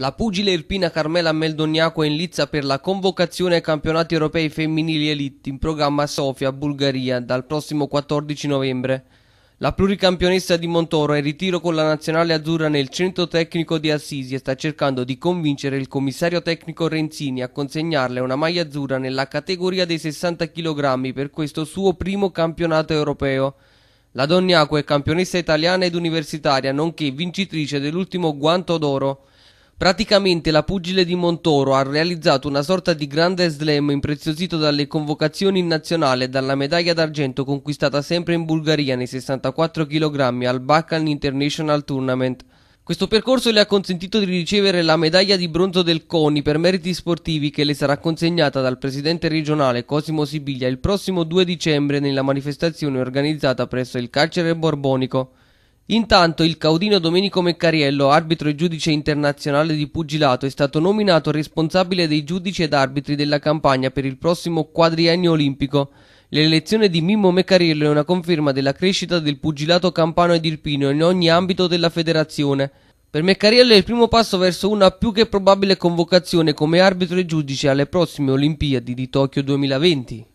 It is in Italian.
La pugile irpina Carmela Meldoniaco è in lizza per la convocazione ai campionati europei femminili elite in programma Sofia, Bulgaria, dal prossimo 14 novembre. La pluricampionessa di Montoro è in ritiro con la nazionale azzurra nel centro tecnico di Assisi e sta cercando di convincere il commissario tecnico Renzini a consegnarle una maglia azzurra nella categoria dei 60 kg per questo suo primo campionato europeo. La Doniaco è campionessa italiana ed universitaria, nonché vincitrice dell'ultimo guanto d'oro. Praticamente la pugile di Montoro ha realizzato una sorta di grande slam impreziosito dalle convocazioni in nazionale e dalla medaglia d'argento conquistata sempre in Bulgaria nei 64 kg al Balkan International Tournament. Questo percorso le ha consentito di ricevere la medaglia di bronzo del CONI per meriti sportivi che le sarà consegnata dal presidente regionale Cosimo Sibiglia il prossimo 2 dicembre nella manifestazione organizzata presso il carcere borbonico. Intanto il caudino Domenico Meccariello, arbitro e giudice internazionale di pugilato, è stato nominato responsabile dei giudici ed arbitri della campagna per il prossimo quadriennio olimpico. L'elezione di Mimmo Meccariello è una conferma della crescita del pugilato campano ed irpino in ogni ambito della federazione. Per Meccariello è il primo passo verso una più che probabile convocazione come arbitro e giudice alle prossime Olimpiadi di Tokyo 2020.